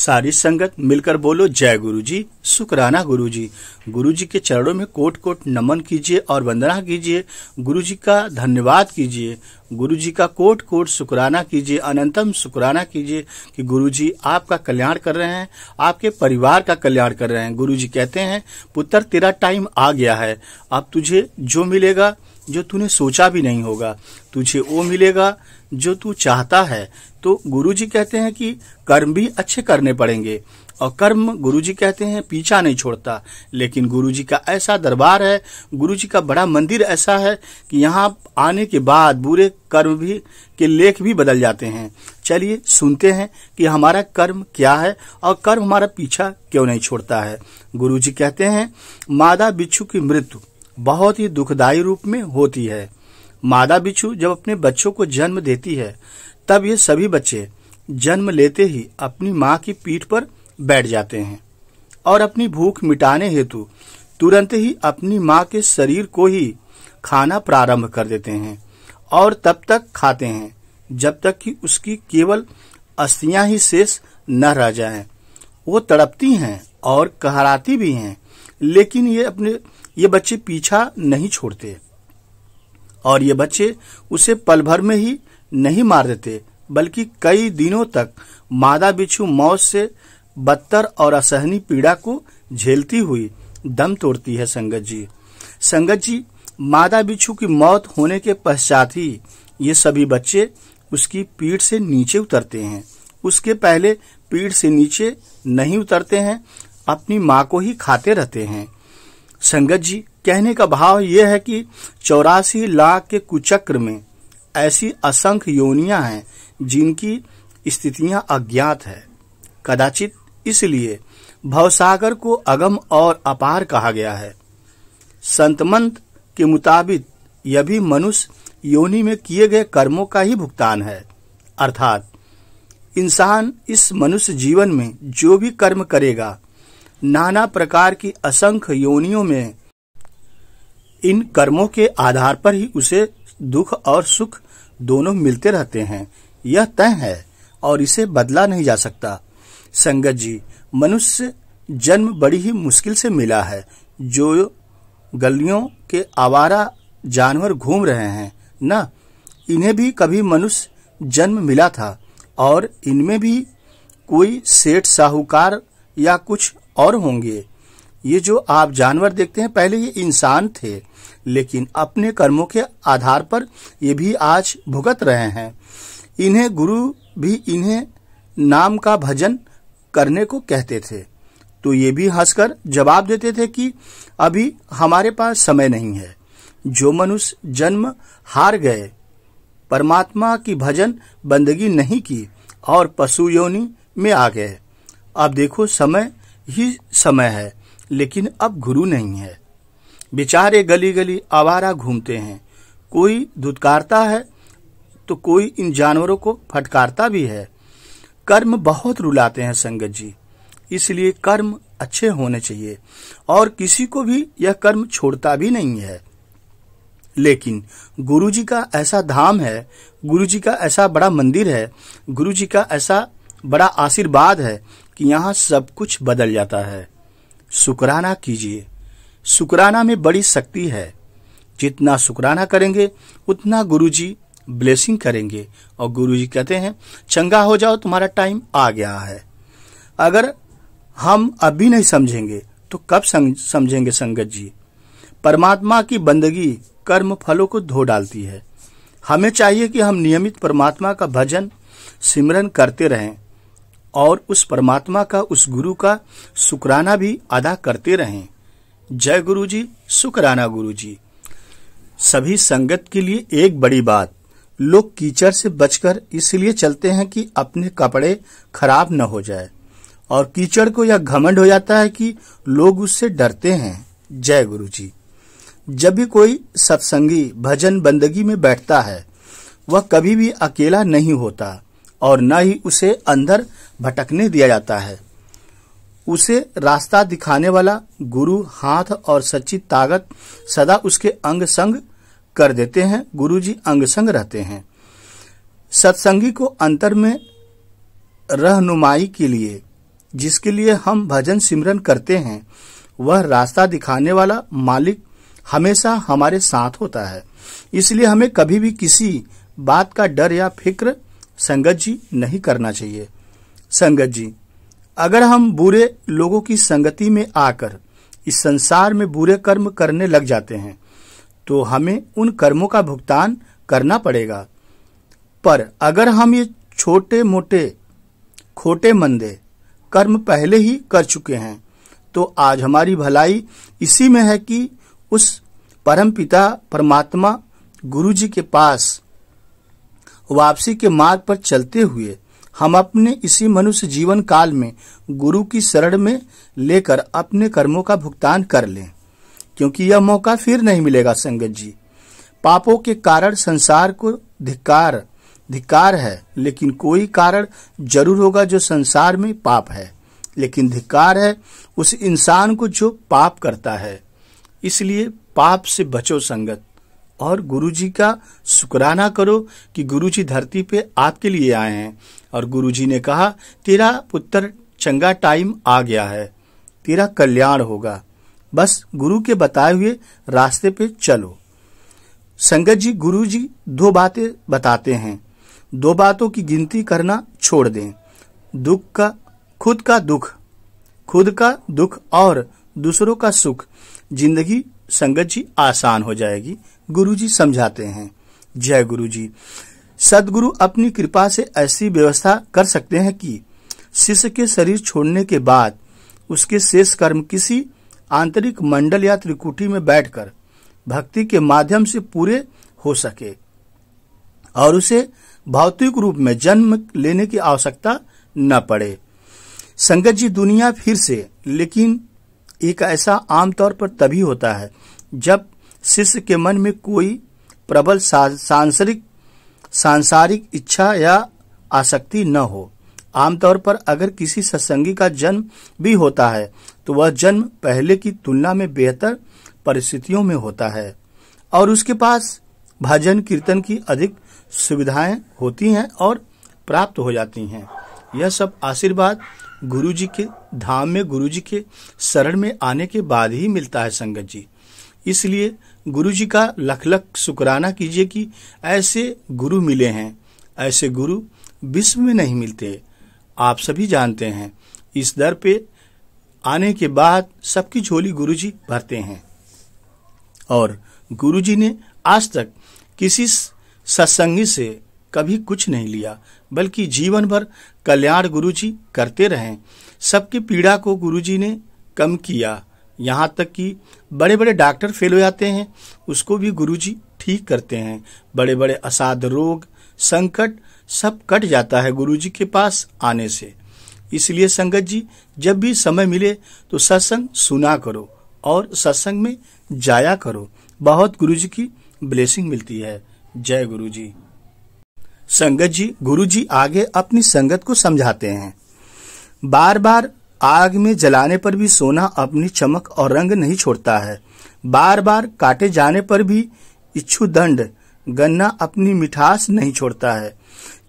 सारी संगत मिलकर बोलो जय गुरुजी जी गुरुजी गुरुजी के चरणों में कोट कोट नमन कीजिए और वंदना कीजिए गुरुजी का धन्यवाद कीजिए गुरु जी का कोट कोट शुकराना कीजिए अनंतम शुकराना कीजिए कि गुरु जी आपका कल्याण कर रहे हैं आपके परिवार का कल्याण कर रहे हैं गुरु जी कहते हैं पुत्र तेरा टाइम आ गया है अब तुझे जो मिलेगा जो तूने सोचा भी नहीं होगा तुझे वो मिलेगा जो तू चाहता है तो गुरु जी कहते हैं कि कर्म भी अच्छे करने पड़ेंगे और कर्म जी कहते हैं पीछा नहीं छोड़ता लेकिन गुरु जी का ऐसा दरबार है गुरु जी का बड़ा मंदिर ऐसा है कि यहाँ आने के बाद बुरे कर्म भी के लेख भी बदल जाते हैं चलिए सुनते हैं कि हमारा कर्म क्या है और कर्म हमारा पीछा क्यों नहीं छोड़ता है गुरु जी कहते हैं मादा बिच्छू की मृत्यु बहुत ही दुखदायी रूप में होती है मादा बिच्छू जब अपने बच्चों को जन्म देती है तब ये सभी बच्चे जन्म लेते ही अपनी माँ की पीठ पर बैठ जाते हैं और अपनी भूख मिटाने हेतु तुरंत ही अपनी माँ के शरीर को ही खाना प्रारंभ कर देते हैं और तब तक खाते हैं जब तक कि उसकी केवल अस्थियां ही शेष न रह जाए वो तड़पती हैं और कहराती भी हैं लेकिन ये अपने ये बच्चे पीछा नहीं छोड़ते और ये बच्चे उसे पल भर में ही नहीं मार देते बल्कि कई दिनों तक मादा बिच्छू मौत से बदतर और असहनी पीड़ा को झेलती हुई दम तोड़ती है संगत जी संगत जी मादा बिच्छू की मौत होने के पश्चात ही ये सभी बच्चे उसकी पीठ से नीचे उतरते हैं उसके पहले पीठ से नीचे नहीं उतरते हैं अपनी माँ को ही खाते रहते हैं संगत जी कहने का भाव यह है कि चौरासी लाख के कुचक्र में ऐसी असंख्य योनियां हैं जिनकी स्थितियां अज्ञात है कदाचित इसलिए भवसागर को अगम और अपार कहा गया है संतमंत के मुताबिक यह भी मनुष्य योनि में किए गए कर्मों का ही भुगतान है अर्थात इंसान इस मनुष्य जीवन में जो भी कर्म करेगा नाना प्रकार की असंख्य योनियों में इन कर्मों के आधार पर ही उसे दुख और सुख दोनों मिलते रहते हैं यह तय है और इसे बदला नहीं जा सकता संगत जी मनुष्य जन्म बड़ी ही मुश्किल से मिला है जो गलियों के आवारा जानवर घूम रहे हैं न इन्हें भी कभी मनुष्य जन्म मिला था और इनमें भी कोई सेठ साहूकार या कुछ और होंगे ये जो आप जानवर देखते हैं पहले ये इंसान थे लेकिन अपने कर्मों के आधार पर ये भी आज भुगत रहे हैं इन्हें गुरु भी इन्हें नाम का भजन करने को कहते थे तो ये भी हंसकर जवाब देते थे कि अभी हमारे पास समय नहीं है जो मनुष्य जन्म हार गए परमात्मा की भजन बंदगी नहीं की और पशु योनि में आ गए अब देखो समय ही समय है लेकिन अब गुरु नहीं है बेचारे गली गली आवारा घूमते हैं कोई दुदकारता है तो कोई इन जानवरों को फटकारता भी है कर्म बहुत रुलाते हैं संगत जी इसलिए कर्म अच्छे होने चाहिए और किसी को भी यह कर्म छोड़ता भी नहीं है लेकिन गुरु जी का ऐसा धाम है गुरु जी का ऐसा बड़ा मंदिर है गुरु जी का ऐसा बड़ा आशीर्वाद है कि यहाँ सब कुछ बदल जाता है शुकराना कीजिए शुकराना में बड़ी शक्ति है जितना शुकराना करेंगे उतना गुरु जी ब्लेसिंग करेंगे और गुरु जी कहते हैं चंगा हो जाओ तुम्हारा टाइम आ गया है अगर हम अभी नहीं समझेंगे तो कब समझेंगे संगत जी परमात्मा की बंदगी कर्म फलों को धो डालती है हमें चाहिए कि हम नियमित परमात्मा का भजन सिमरन करते रहें और उस परमात्मा का उस गुरु का शुक्राना भी अदा करते रहें जय गुरु जी शुक्राना गुरु जी सभी संगत के लिए एक बड़ी बात लोग कीचड़ से बचकर इसलिए चलते हैं कि अपने कपड़े खराब न हो जाए और कीचड़ को यह घमंड हो जाता है कि लोग उससे डरते हैं जय गुरु जी जब भी कोई सत्संगी भजन बंदगी में बैठता है वह कभी भी अकेला नहीं होता और न ही उसे अंदर भटकने दिया जाता है उसे रास्ता दिखाने वाला गुरु हाथ और सच्ची ताकत सदा उसके अंग संग कर देते हैं गुरुजी अंग संग रहते हैं सत्संगी को अंतर में रहनुमाई के लिए जिसके लिए हम भजन सिमरन करते हैं वह रास्ता दिखाने वाला मालिक हमेशा हमारे साथ होता है इसलिए हमें कभी भी किसी बात का डर या फिक्र संगत जी नहीं करना चाहिए संगत जी अगर हम बुरे लोगों की संगति में आकर इस संसार में बुरे कर्म करने लग जाते हैं तो हमें उन कर्मों का भुगतान करना पड़ेगा पर अगर हम ये छोटे मोटे खोटे मंदे कर्म पहले ही कर चुके हैं तो आज हमारी भलाई इसी में है कि उस परम पिता परमात्मा गुरु जी के पास वापसी के मार्ग पर चलते हुए हम अपने इसी मनुष्य जीवन काल में गुरु की शरण में लेकर अपने कर्मों का भुगतान कर लें क्योंकि यह मौका फिर नहीं मिलेगा संगत जी पापों के कारण संसार को धिकार धिकार है लेकिन कोई कारण जरूर होगा जो संसार में पाप है लेकिन धिकार है उस इंसान को जो पाप करता है इसलिए पाप से बचो संगत और गुरु जी का शुक्राना करो कि गुरु जी धरती पे आपके लिए आए हैं और गुरु जी ने कहा तेरा पुत्र चंगा टाइम आ गया है तेरा कल्याण होगा बस गुरु के बताए हुए रास्ते पे चलो संगत जी गुरु जी दो बातें बताते हैं दो बातों की गिनती करना छोड़ दें दुख का खुद का दुख खुद का दुख और दूसरों का सुख जिंदगी संगत जी आसान हो जाएगी गुरु जी समझाते हैं जय गुरु जी सदगुरु अपनी कृपा से ऐसी व्यवस्था कर सकते हैं कि शिष्य के शरीर छोड़ने के बाद उसके शेष कर्म किसी आंतरिक मंडल या त्रिकुटी में बैठकर भक्ति के माध्यम से पूरे हो सके और उसे भौतिक रूप में जन्म लेने की आवश्यकता न पड़े संगत जी दुनिया फिर से लेकिन एक ऐसा आमतौर पर तभी होता है जब शिष्य के मन में कोई प्रबल सांसारिक सांसारिक इच्छा या आसक्ति न हो आमतौर पर अगर किसी सत्संगी का जन्म भी होता है तो वह जन्म पहले की तुलना में बेहतर परिस्थितियों में होता है और उसके पास भजन कीर्तन की अधिक सुविधाएं होती हैं और प्राप्त हो जाती हैं यह सब आशीर्वाद गुरु जी के धाम में गुरु जी के शरण में आने के बाद ही मिलता है संगत जी इसलिए गुरु जी का लख लख शुकराना कीजिए कि ऐसे गुरु मिले हैं ऐसे गुरु विश्व में नहीं मिलते आप सभी जानते हैं इस दर पे आने के बाद सबकी झोली गुरुजी भरते हैं और गुरुजी ने आज तक किसी सत्संगी से कभी कुछ नहीं लिया बल्कि जीवन भर कल्याण गुरुजी करते रहे सबकी पीड़ा को गुरुजी ने कम किया यहाँ तक कि बड़े बड़े डॉक्टर फेल हो जाते हैं उसको भी गुरुजी ठीक करते हैं बड़े बड़े असाध रोग संकट सब कट जाता है गुरुजी के पास आने से इसलिए संगत जी जब भी समय मिले तो सत्संग सुना करो और सत्संग में जाया करो बहुत गुरु जी की ब्लेसिंग मिलती है जय गुरु जी संगत जी गुरु जी आगे अपनी संगत को समझाते हैं बार बार आग में जलाने पर भी सोना अपनी चमक और रंग नहीं छोड़ता है बार बार काटे जाने पर भी इच्छु दंड गन्ना अपनी मिठास नहीं छोड़ता है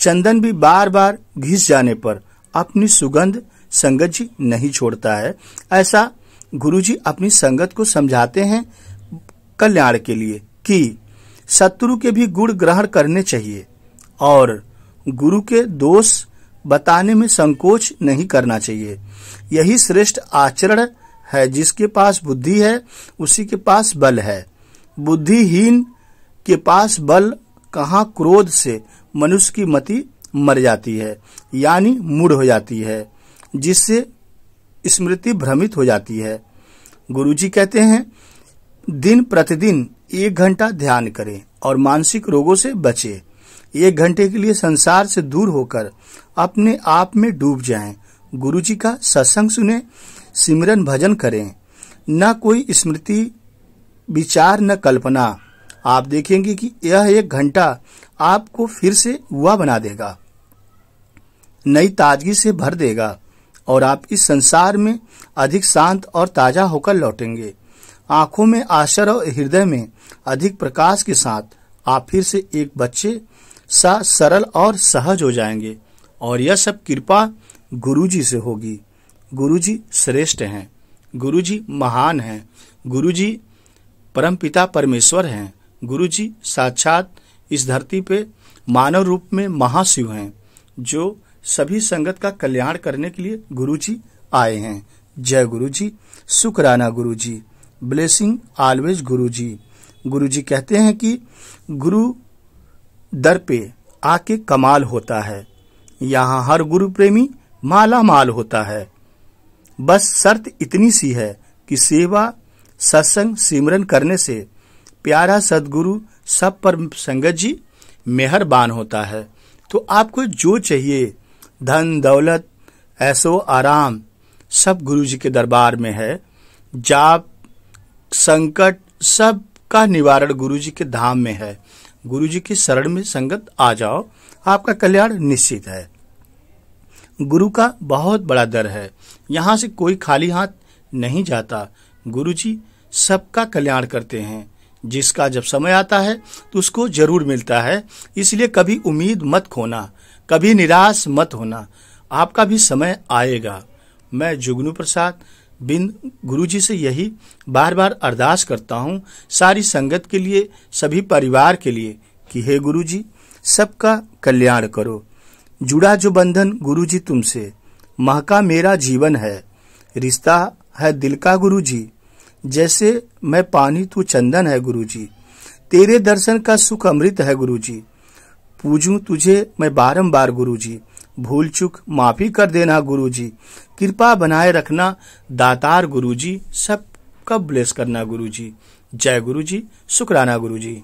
चंदन भी बार बार घिस जाने पर अपनी सुगंध संगत जी नहीं छोड़ता है ऐसा गुरु जी अपनी संगत को समझाते हैं कल्याण के लिए कि शत्रु के भी गुण ग्रहण करने चाहिए और गुरु के दोष बताने में संकोच नहीं करना चाहिए यही श्रेष्ठ आचरण है जिसके पास बुद्धि है उसी के पास बल है बुद्धिहीन के पास बल कहा क्रोध से मनुष्य की मति मर जाती है यानी मूड हो जाती है जिससे स्मृति भ्रमित हो जाती है गुरु जी कहते हैं दिन प्रतिदिन एक घंटा ध्यान करें और मानसिक रोगों से बचे एक घंटे के लिए संसार से दूर होकर अपने आप में डूब जाएं जी का सत्संग सुने सिमरन भजन करें न कोई स्मृति विचार न कल्पना आप देखेंगे कि यह एक घंटा आपको फिर से हुआ बना देगा नई ताजगी से भर देगा और आप इस संसार में अधिक शांत और ताजा होकर लौटेंगे आंखों में आश्चर्य और हृदय में अधिक प्रकाश के साथ आप फिर से एक बच्चे सा सरल और सहज हो जाएंगे और यह सब कृपा गुरुजी से होगी गुरुजी श्रेष्ठ हैं गुरुजी महान हैं गुरुजी परमपिता परमेश्वर हैं गुरु जी साक्षात इस धरती पे मानव रूप में महाशिव हैं जो सभी संगत का कल्याण करने के लिए गुरु जी आए हैं जय गुरु जी गुरुजी गुरु जी ब्लेसिंग ऑलवेज गुरु जी गुरु जी कहते हैं कि गुरु दर पे आके कमाल होता है यहाँ हर गुरु प्रेमी माला माल होता है बस शर्त इतनी सी है कि सेवा सत्संग सिमरन करने से प्यारा सदगुरु सब पर संगत जी मेहरबान होता है तो आपको जो चाहिए धन दौलत ऐसो आराम सब गुरु जी के दरबार में है जाप संकट सब का निवारण गुरु जी के धाम में है गुरु जी की शरण में संगत आ जाओ आपका कल्याण निश्चित है गुरु का बहुत बड़ा दर है यहाँ से कोई खाली हाथ नहीं जाता गुरु जी सबका कल्याण करते हैं जिसका जब समय आता है तो उसको जरूर मिलता है इसलिए कभी उम्मीद मत खोना कभी निराश मत होना आपका भी समय आएगा मैं जुगनू प्रसाद बिन गुरुजी से यही बार बार अरदास करता हूँ सारी संगत के लिए सभी परिवार के लिए कि हे गुरुजी सबका कल्याण करो जुड़ा जो बंधन गुरुजी तुमसे महका मेरा जीवन है रिश्ता है दिल का गुरुजी जैसे मैं पानी तू चंदन है गुरु जी तेरे दर्शन का सुख अमृत है गुरु जी पूजू तुझे मैं बारम्बार गुरु जी भूल चुक माफी कर देना गुरु जी कृपा बनाए रखना दातार गुरु जी सब कब ब्लेस करना गुरु जी जय गुरु शुकराना शुक्राना जी